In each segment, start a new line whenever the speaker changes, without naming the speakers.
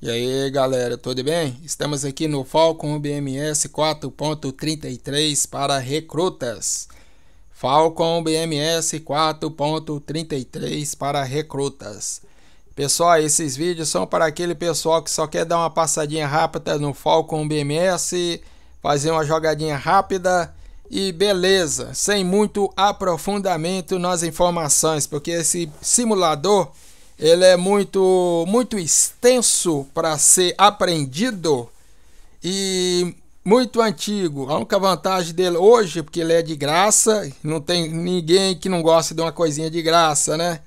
E aí galera, tudo bem? Estamos aqui no Falcon BMS 4.33 para recrutas. Falcon BMS 4.33 para recrutas. Pessoal, esses vídeos são para aquele pessoal que só quer dar uma passadinha rápida no Falcon BMS, fazer uma jogadinha rápida e beleza, sem muito aprofundamento nas informações, porque esse simulador ele é muito muito extenso para ser aprendido e muito antigo. A única vantagem dele hoje, porque ele é de graça, não tem ninguém que não gosta de uma coisinha de graça, né?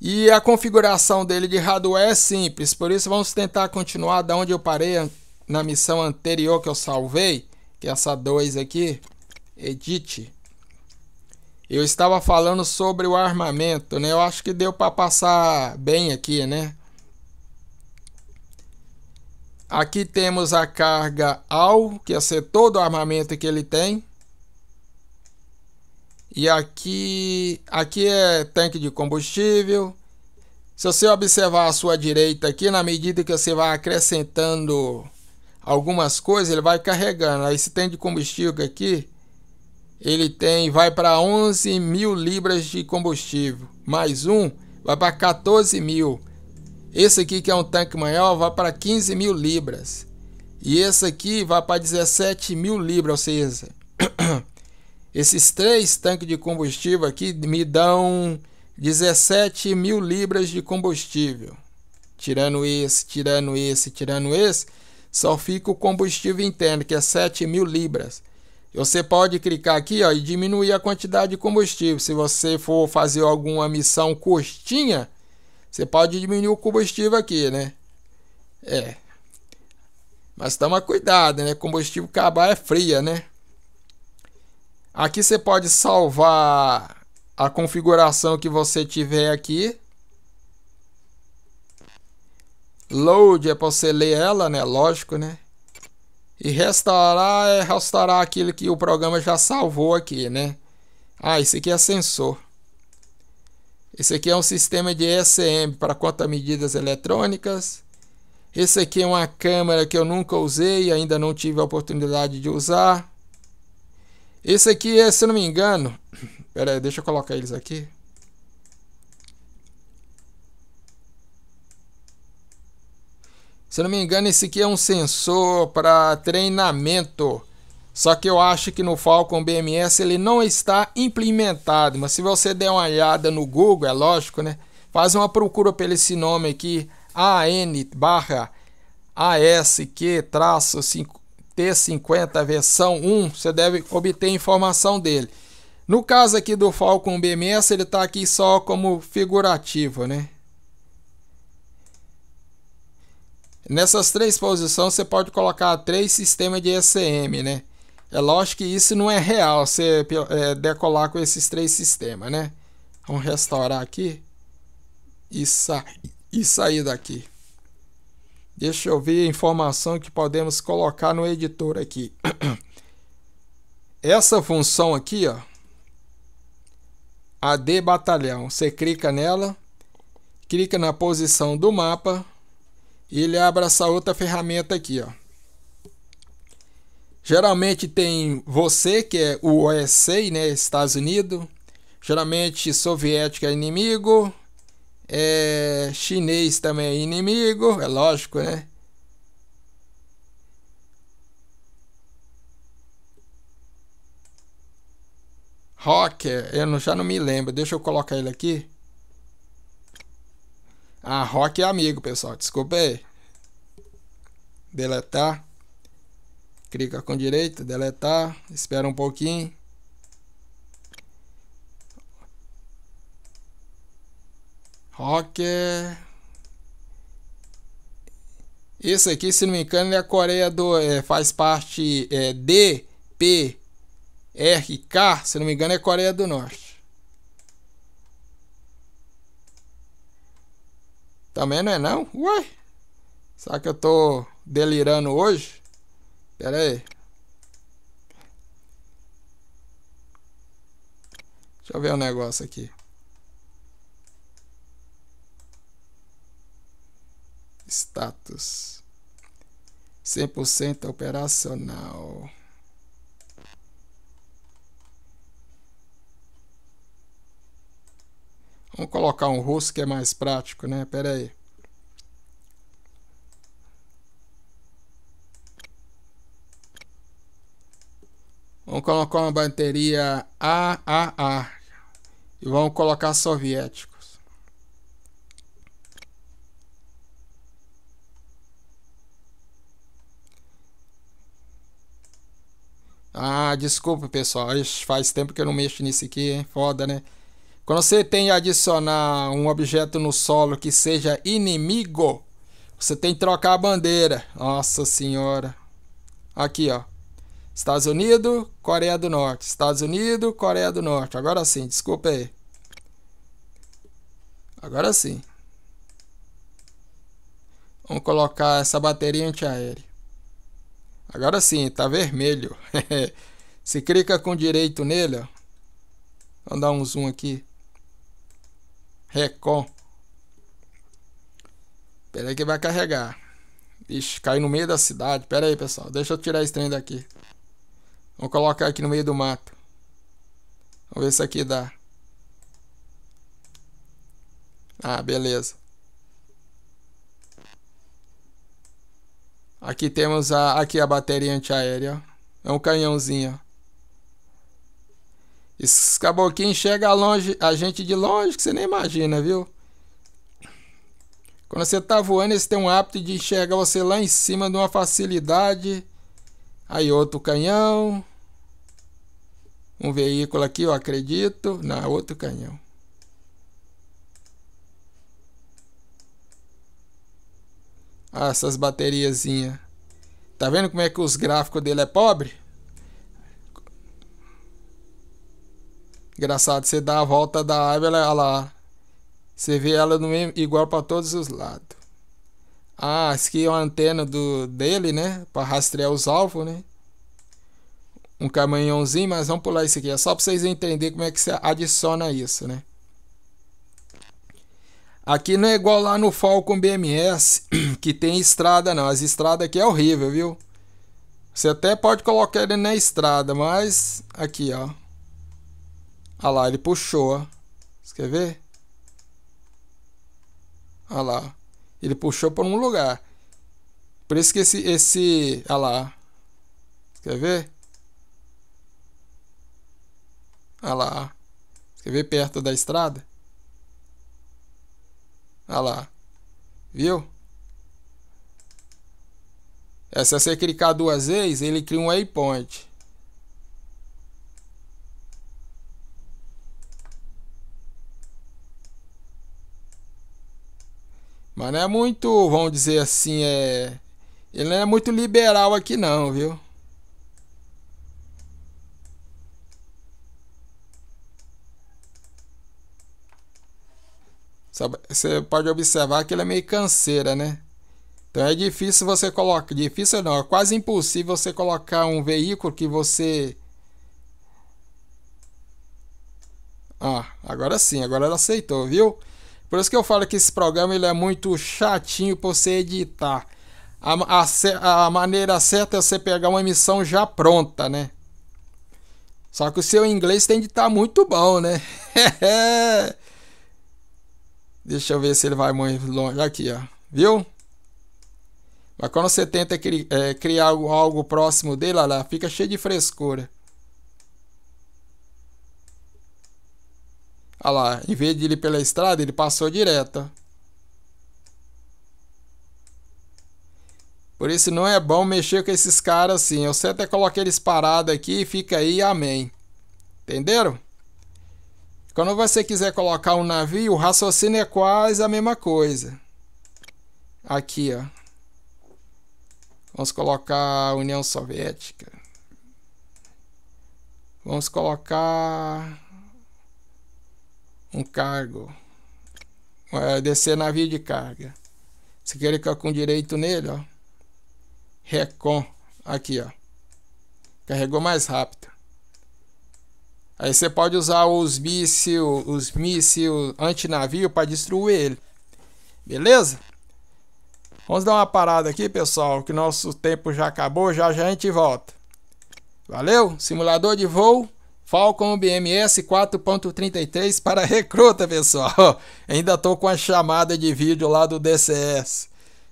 E a configuração dele de hardware é simples, por isso vamos tentar continuar da onde eu parei na missão anterior que eu salvei, que é essa 2 aqui, edit. Eu estava falando sobre o armamento, né? Eu acho que deu para passar bem aqui, né? Aqui temos a carga AL, que é ser todo o armamento que ele tem. E aqui, aqui é tanque de combustível. Se você observar à sua direita aqui, na medida que você vai acrescentando algumas coisas, ele vai carregando. Aí esse tanque de combustível aqui, ele tem, vai para 11 mil libras de combustível. Mais um vai para 14 mil. Esse aqui que é um tanque maior vai para 15 mil libras. E esse aqui vai para 17 mil libras, ou seja, esses três tanques de combustível aqui me dão 17 mil libras de combustível. Tirando esse, tirando esse, tirando esse, só fica o combustível interno, que é 7 mil libras. Você pode clicar aqui ó, e diminuir a quantidade de combustível. Se você for fazer alguma missão curtinha, você pode diminuir o combustível aqui, né? É. Mas toma cuidado, né? Combustível acabar é fria, né? Aqui você pode salvar a configuração que você tiver aqui. Load é para você ler ela, né? Lógico, né? E restaurar é restaurar aquilo que o programa já salvou aqui, né? Ah, esse aqui é sensor. Esse aqui é um sistema de ECM para conta medidas eletrônicas. Esse aqui é uma câmera que eu nunca usei e ainda não tive a oportunidade de usar. Esse aqui é, se não me engano... Pera aí, deixa eu colocar eles aqui. Se não me engano, esse aqui é um sensor para treinamento. Só que eu acho que no Falcon BMS ele não está implementado. Mas se você der uma olhada no Google, é lógico, né? Faz uma procura pelo esse nome aqui, AN barra ASQ traço T50 versão 1. Você deve obter informação dele. No caso aqui do Falcon BMS, ele está aqui só como figurativo, né? Nessas três posições você pode colocar três sistemas de ECM, né? É lógico que isso não é real, você é, decolar com esses três sistemas, né? Vamos restaurar aqui e, sa e sair daqui. Deixa eu ver a informação que podemos colocar no editor aqui. Essa função aqui, ó, AD Batalhão, você clica nela, clica na posição do mapa, ele abre essa outra ferramenta aqui, ó. Geralmente tem você, que é o USA, né, Estados Unidos. Geralmente soviético é inimigo. É, chinês também é inimigo, é lógico, né? Rocker, eu não, já não me lembro, deixa eu colocar ele aqui. A Rock é amigo, pessoal. Desculpa aí. Deletar. Clica com direito, deletar. Espera um pouquinho. Rocker. Esse aqui, se não me engano, é a Coreia do. É, faz parte é, DPRK, se não me engano, é Coreia do Norte. Também não é não? Ué? Será que eu tô delirando hoje? Pera aí. Deixa eu ver um negócio aqui. Status. 100% operacional. Vamos colocar um rosto que é mais prático, né? Pera aí. Vamos colocar uma bateria AAA. E vamos colocar soviéticos. Ah, desculpa, pessoal. Faz tempo que eu não mexo nisso aqui, hein? Foda, né? Quando você tem que adicionar um objeto no solo que seja inimigo, você tem que trocar a bandeira. Nossa senhora. Aqui, ó. Estados Unidos, Coreia do Norte. Estados Unidos, Coreia do Norte. Agora sim, desculpa aí. Agora sim. Vamos colocar essa bateria antiaérea. Agora sim, tá vermelho. Se clica com direito nele, ó. Vamos dar um zoom aqui. Recon. Pera aí que vai carregar. Ixi, caiu no meio da cidade. Pera aí, pessoal. Deixa eu tirar esse trem daqui. Vou colocar aqui no meio do mato. Vamos ver se aqui dá. Ah, beleza. Aqui temos a, aqui a bateria antiaérea. É um canhãozinho. Esses caboclinhos enxerga longe, a gente de longe que você nem imagina, viu? Quando você tá voando, eles têm um hábito de enxergar você lá em cima de uma facilidade. Aí outro canhão. Um veículo aqui, eu acredito. Não, outro canhão. Ah, essas bateriazinhas. Tá vendo como é que os gráficos dele é pobre? Engraçado, você dá a volta da árvore, ela, lá. Você vê ela no mesmo, igual para todos os lados. Ah, isso aqui é uma antena do, dele, né? Para rastrear os alvos, né? Um caminhãozinho, mas vamos pular isso aqui. É só para vocês entenderem como é que você adiciona isso, né? Aqui não é igual lá no Falcon BMS, que tem estrada não. As estradas aqui é horrível, viu? Você até pode colocar ele na estrada, mas aqui, ó. Olha lá, ele puxou. Você quer ver? Olha lá. Ele puxou para um lugar. Por isso que esse... esse lá. Você quer ver? Olha lá. Você quer ver perto da estrada? Olha lá. Viu? É, se você clicar duas vezes, ele cria um waypoint. Mas não é muito, vamos dizer assim, é. Ele não é muito liberal aqui não, viu? Você pode observar que ele é meio canseira, né? Então é difícil você colocar. Difícil não, é quase impossível você colocar um veículo que você. Ah, agora sim, agora ela aceitou, viu? Por isso que eu falo que esse programa ele é muito chatinho para você editar. A, a, a, maneira certa é você pegar uma emissão já pronta, né? Só que o seu inglês tem de estar tá muito bom, né? Deixa eu ver se ele vai muito longe. Aqui, ó. Viu? Mas quando você tenta criar, é, criar algo, algo, próximo dele, olha lá, fica cheio de frescura. Olha lá, em vez de ir pela estrada, ele passou direto. Por isso não é bom mexer com esses caras assim. Eu sei até coloquei eles parados aqui e fica aí, amém. Entenderam? Quando você quiser colocar um navio, o raciocínio é quase a mesma coisa. Aqui, ó. Vamos colocar a União Soviética. Vamos colocar um cargo, é, descer navio de carga. Se quer ficar com direito nele, ó, recon, aqui, ó, carregou mais rápido. Aí você pode usar os mísseis, os anti antinavio para destruir ele. Beleza? Vamos dar uma parada aqui, pessoal, que nosso tempo já acabou, já já a gente volta. Valeu? Simulador de voo Falcon BMS 4.33 para recruta, pessoal. Ainda tô com a chamada de vídeo lá do DCS.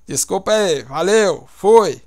Desculpa aí, valeu, fui.